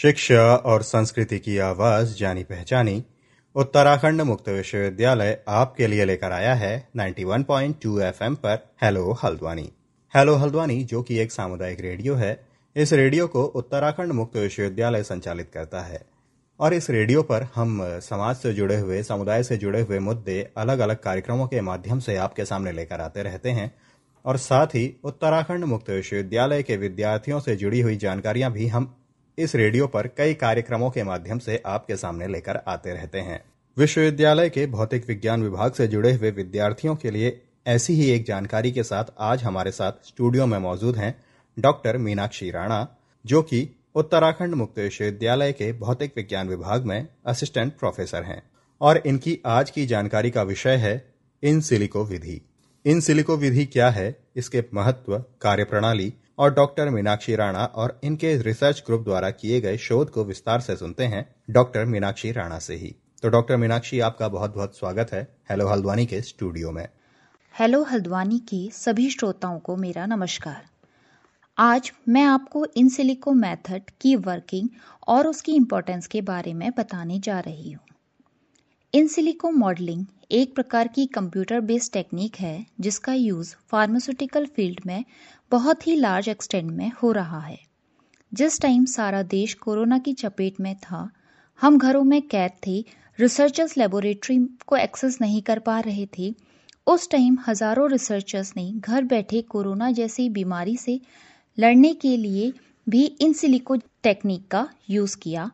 शिक्षा और संस्कृति की आवाज जानी पहचानी उत्तराखंड मुक्त विश्वविद्यालय आपके लिए लेकर आया है 91.2 एफएम पर हेलो हल्द्वानी हेलो हल्द्वानी जो कि एक सामुदायिक रेडियो है इस रेडियो को उत्तराखंड मुक्त विश्वविद्यालय संचालित करता है और इस रेडियो पर हम समाज से जुड़े हुए समुदाय से जुड़े हुए मुद्दे अलग अलग कार्यक्रमों के माध्यम से आपके सामने लेकर आते रहते हैं और साथ ही उत्तराखंड मुक्त विश्वविद्यालय के विद्यार्थियों से जुड़ी हुई जानकारियां भी हम इस रेडियो पर कई कार्यक्रमों के माध्यम से आपके सामने लेकर आते रहते हैं विश्वविद्यालय के भौतिक विज्ञान विभाग से जुड़े हुए विद्यार्थियों के लिए ऐसी ही एक जानकारी के साथ आज हमारे साथ स्टूडियो में मौजूद हैं डॉक्टर मीनाक्षी राणा जो कि उत्तराखंड मुक्त विश्वविद्यालय के भौतिक विज्ञान विभाग में असिस्टेंट प्रोफेसर हैं और इनकी आज की जानकारी का विषय है in silico Vidhi in silico विधि क्या है इसके महत्व कार्यप्रणाली और डॉक्टर मीनाक्षी राणा और इनके रिसर्च ग्रुप द्वारा किए गए शोध को विस्तार से सुनते हैं डॉक्टर मीनाक्षी राणा से ही तो डॉक्टर मीनाक्षी आपका बहुत बहुत स्वागत है हेलो हल्द्वानी के स्टूडियो में हेलो हल्द्वानी की सभी श्रोताओं को मेरा नमस्कार आज मैं आपको इनसिलिको मेथड की वर्किंग और उसकी इम्पोर्टेंस के बारे में बताने जा रही हूँ इन सिलिको मॉडलिंग एक प्रकार की कंप्यूटर बेस्ड टेक्निक है जिसका यूज़ फार्मास्यूटिकल फील्ड में बहुत ही लार्ज एक्सटेंड में हो रहा है जिस टाइम सारा देश कोरोना की चपेट में था हम घरों में कैद थे रिसर्चर्स लेबोरेटरी को एक्सेस नहीं कर पा रहे थे उस टाइम हजारों रिसर्चर्स ने घर बैठे कोरोना जैसी बीमारी से लड़ने के लिए भी इन सिलिको टेक्निक का यूज़ किया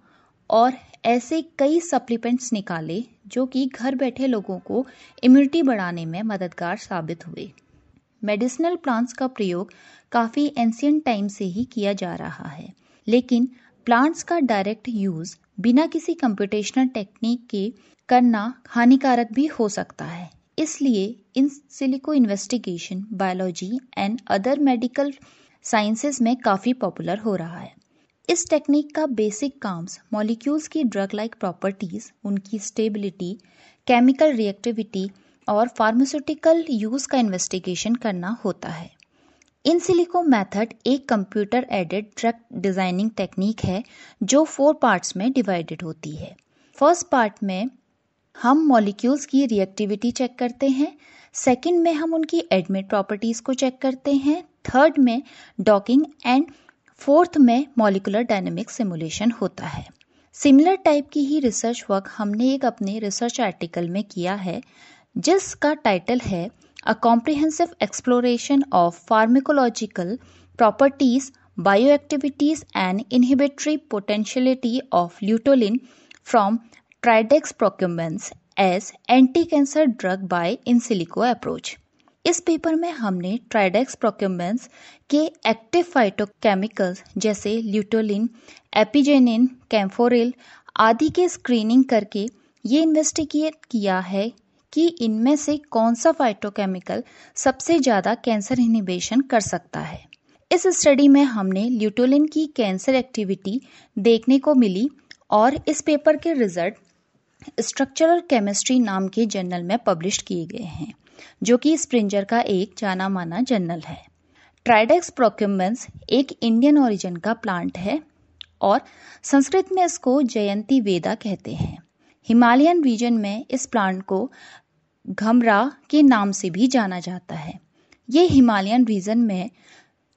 और ऐसे कई सप्लीमेंट्स निकाले जो कि घर बैठे लोगों को इम्यूनिटी बढ़ाने में मददगार साबित हुए मेडिसिनल प्लांट्स का प्रयोग काफ़ी एंशियंट टाइम से ही किया जा रहा है लेकिन प्लांट्स का डायरेक्ट यूज़ बिना किसी कंप्यूटेशनल टेक्निक के करना हानिकारक भी हो सकता है इसलिए in silico investigation biology and other medical sciences में काफ़ी पॉपुलर हो रहा है इस टेक्निक का बेसिक काम्स मॉलिक्यूल्स की ड्रग लाइक प्रॉपर्टीज उनकी स्टेबिलिटी केमिकल रिएक्टिविटी और फार्मास्यूटिकल यूज का इन्वेस्टिगेशन करना होता है इन सिलिको मेथड एक computer aided drug designing technique है जो फोर पार्ट्स में डिवाइडेड होती है फर्स्ट पार्ट में हम मॉलिक्यूल्स की रिएक्टिविटी चेक करते हैं सेकंड में हम उनकी एडमिट प्रॉपर्टीज को चेक करते हैं थर्ड में डॉकिंग एंड फोर्थ में मॉलिकुलर डायनेमिक सिमुलेशन होता है सिमिलर टाइप की ही रिसर्च वर्क हमने एक अपने रिसर्च आर्टिकल में किया है जिसका टाइटल है a comprehensive exploration of pharmacological properties bioactivities and inhibitory potentiality of luteolin from Tridax procumbens as anti cancer drug by in silico approach इस पेपर में हमने ट्राइडेक्स प्रोक्यूमेंट्स के एक्टिव फाइटोकेमिकल्स जैसे ल्यूटोलिन एपिजेनिन कैम्फोरिल आदि के screening करके ये investigate किया है कि इनमें से कौन सा फाइटोकेमिकल सबसे ज़्यादा कैंसर इनिबेशन कर सकता है इस स्टडी में हमने ल्यूटोलिन की कैंसर एक्टिविटी देखने को मिली और इस पेपर के रिजल्ट स्ट्रक्चरल केमिस्ट्री नाम के जर्नल में पब्लिश किए गए हैं जो कि स्प्रिंजर का एक जाना माना जर्नल है ट्राइडेक्स प्रोक्यूमेंस एक इंडियन ओरिजिन का प्लांट है और संस्कृत में इसको जयंती वेदा कहते हैं हिमालयन रीजन में इस प्लांट को घमरा के नाम से भी जाना जाता है ये हिमालयन रीजन में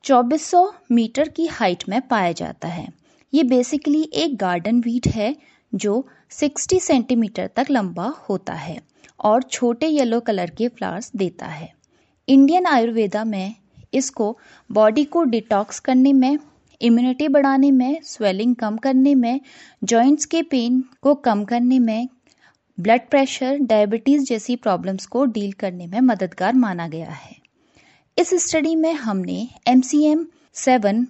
2400 मीटर की हाइट में पाया जाता है ये बेसिकली एक गार्डन वीट है जो 60 सेंटीमीटर तक लंबा होता है और छोटे येलो कलर के फ्लावर्स देता है इंडियन आयुर्वेदा में इसको बॉडी को डिटॉक्स करने में इम्यूनिटी बढ़ाने में स्वेलिंग कम करने में जॉइंट्स के पेन को कम करने में ब्लड प्रेशर डायबिटीज़ जैसी प्रॉब्लम्स को डील करने में मददगार माना गया है इस स्टडी में हमने M C M seven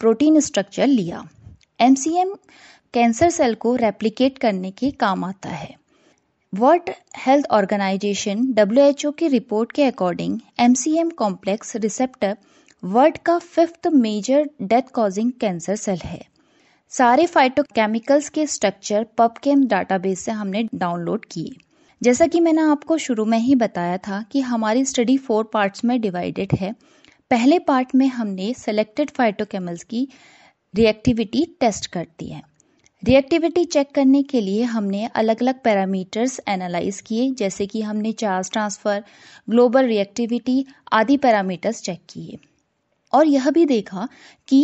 protein structure लिया M C M cancer cell को रेप्लिकेट करने के काम आता है वर्ल्ड हेल्थ ऑर्गेनाइजेशन ओ की रिपोर्ट के according MCM complex receptor world का fifth major death causing cancer cell है सारे फाइटोकेमिकल्स के स्ट्रक्चर पबकेम डाटाबेस से हमने डाउनलोड किए जैसा कि मैंने आपको शुरू में ही बताया था कि हमारी स्टडी फोर पार्ट्स में डिवाइडेड है पहले पार्ट में हमने सेलेक्टेड फाइटोकेमल्स की रिएक्टिविटी टेस्ट करती है रिएक्टिविटी चेक करने के लिए हमने अलग अलग पैरामीटर्स एनालाइज किए जैसे कि हमने चार्ज ट्रांसफ़र ग्लोबल रिएक्टिविटी आदि पैरामीटर्स चेक किए और यह भी देखा कि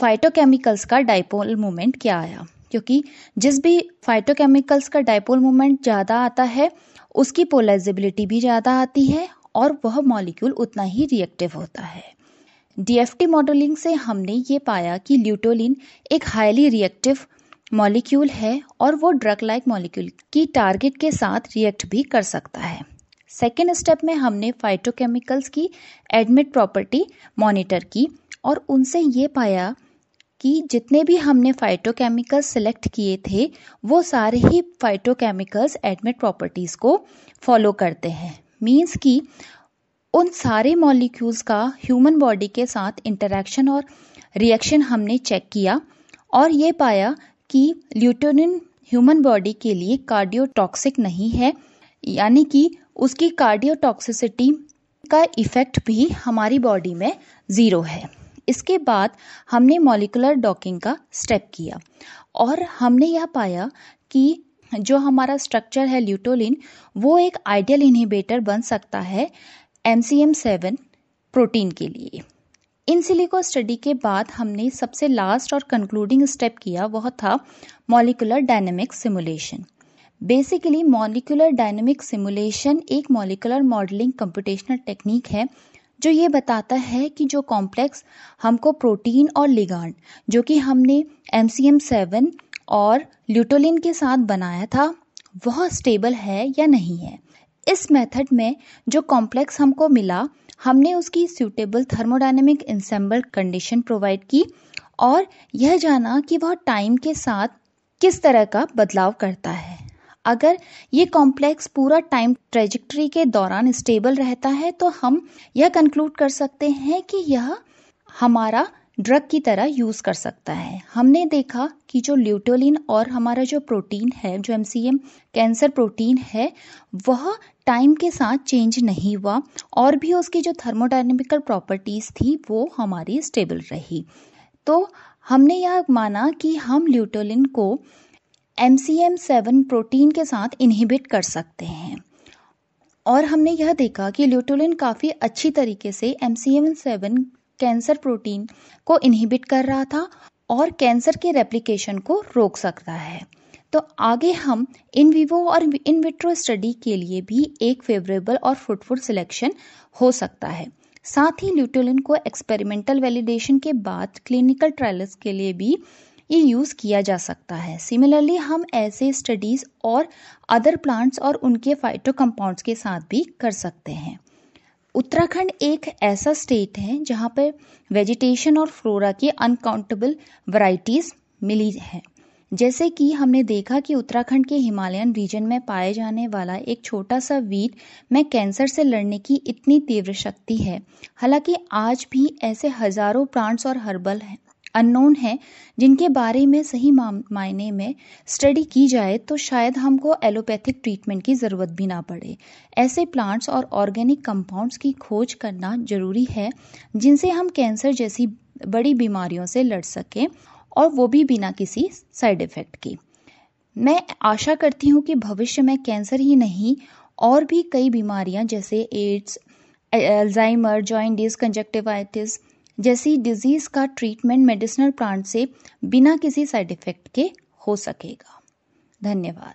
फाइटोकेमिकल्स का डाइपोल मोमेंट क्या आया क्योंकि जिस भी फाइटोकेमिकल्स का डाइपोल मोमेंट ज़्यादा आता है उसकी पोलाइजिबिलिटी भी ज़्यादा आती है और वह मॉलिक्यूल उतना ही रिएक्टिव होता है डीएफटी मॉडलिंग से हमने ये पाया कि ल्यूटोलिन एक हाईली रिएक्टिव मॉलिक्यूल है और वो ड्रग लाइक मॉलिक्यूल की टारगेट के साथ रिएक्ट भी कर सकता है सेकेंड स्टेप में हमने फाइटोकेमिकल्स की एडमिट प्रॉपर्टी मॉनिटर की और उनसे ये पाया कि जितने भी हमने फाइटोकेमिकल्स सेलेक्ट किए थे वो सारे ही फाइटोकेमिकल्स एडमिट प्रॉपर्टीज़ को फॉलो करते हैं मीन्स कि उन सारे मॉलिक्यूल्स का ह्यूमन बॉडी के साथ इंटरेक्शन और रिएक्शन हमने चेक किया और ये पाया कि ल्यूटोनिन ह्यूमन बॉडी के लिए कार्डियोटॉक्सिक नहीं है यानी कि उसकी कार्डियोटॉक्सिसिटी का इफेक्ट भी हमारी बॉडी में ज़ीरो है इसके बाद हमने मॉलिकुलर डॉकिंग का स्टेप किया और हमने यह पाया कि जो हमारा स्ट्रक्चर है ल्यूटोलिन वो एक आइडियल इन्हीबेटर बन सकता है M C M seven protein के लिए इन सिलिको स्टडी के बाद हमने सबसे लास्ट और कंक्लूडिंग स्टेप किया वह था molecular dynamic simulation basically molecular dynamic simulation एक मॉलिकुलर मॉडलिंग कंप्यूटेशनल टेक्निक है जो ये बताता है कि जो कॉम्प्लेक्स हमको प्रोटीन और लिगांड जो कि हमने एम सी एम सेवन और ल्यूटोलिन के साथ बनाया था वह स्टेबल है या नहीं है इस मेथड में जो कॉम्प्लेक्स हमको मिला हमने उसकी suitable thermodynamic ensemble condition provide की और यह जाना कि वह टाइम के साथ किस तरह का बदलाव करता है अगर ये कॉम्प्लेक्स पूरा टाइम ट्रेजिक्ट्री के दौरान स्टेबल रहता है तो हम यह कंक्लूड कर सकते हैं कि यह हमारा ड्रग की तरह यूज़ कर सकता है हमने देखा कि जो ल्यूटोलिन और हमारा जो प्रोटीन है जो एम कैंसर प्रोटीन है वह टाइम के साथ चेंज नहीं हुआ और भी उसकी जो थर्मोडाइनमिकल प्रॉपर्टीज़ थी वो हमारी स्टेबल रही तो हमने यह माना कि हम ल्यूटोलिन को M C M seven protein के साथ इनहिबिट कर सकते हैं और हमने यह देखा कि ल्यूटोलिन काफ़ी अच्छी तरीके से M C M seven cancer protein को इनहिबिट कर रहा था और कैंसर के रेप्लिकेशन को रोक सकता है तो आगे हम इन विवो और इन विट्रो स्टडी के लिए भी एक फेवरेबल और फ्रूटफुल सिलेक्शन हो सकता है साथ ही ल्यूटोलिन को एक्सपेरिमेंटल वैलिडेशन के बाद क्लिनिकल ट्रायल्स के लिए भी ये यूज़ किया जा सकता है सिमिलरली हम ऐसे स्टडीज़ और अदर प्लांट्स और उनके फाइटो कंपाउंड्स के साथ भी कर सकते हैं उत्तराखंड एक ऐसा स्टेट है जहाँ पर वेजिटेशन और फ्लोरा की अनकाउंटेबल वराइटीज मिली है जैसे कि हमने देखा कि उत्तराखंड के हिमालयन रीजन में पाए जाने वाला एक छोटा सा वीट में कैंसर से लड़ने की इतनी तीव्र शक्ति है हालांकि आज भी ऐसे हजारों प्लांट्स और हर्बल हैं अननोन हैं जिनके बारे में सही मायने में स्टडी की जाए तो शायद हमको एलोपैथिक ट्रीटमेंट की ज़रूरत भी ना पड़े ऐसे प्लांट्स और ऑर्गेनिक कंपाउंड्स की खोज करना ज़रूरी है जिनसे हम कैंसर जैसी बड़ी बीमारियों से लड़ सकें और वो भी बिना किसी साइड इफ़ेक्ट के मैं आशा करती हूँ कि भविष्य में कैंसर ही नहीं और भी कई बीमारियां जैसे एड्स अल्जाइमर जॉइंट डिस कंजक्टिवाइटिस जैसी डिजीज का ट्रीटमेंट मेडिसिनल प्लांट से बिना किसी साइड इफेक्ट के हो सकेगा धन्यवाद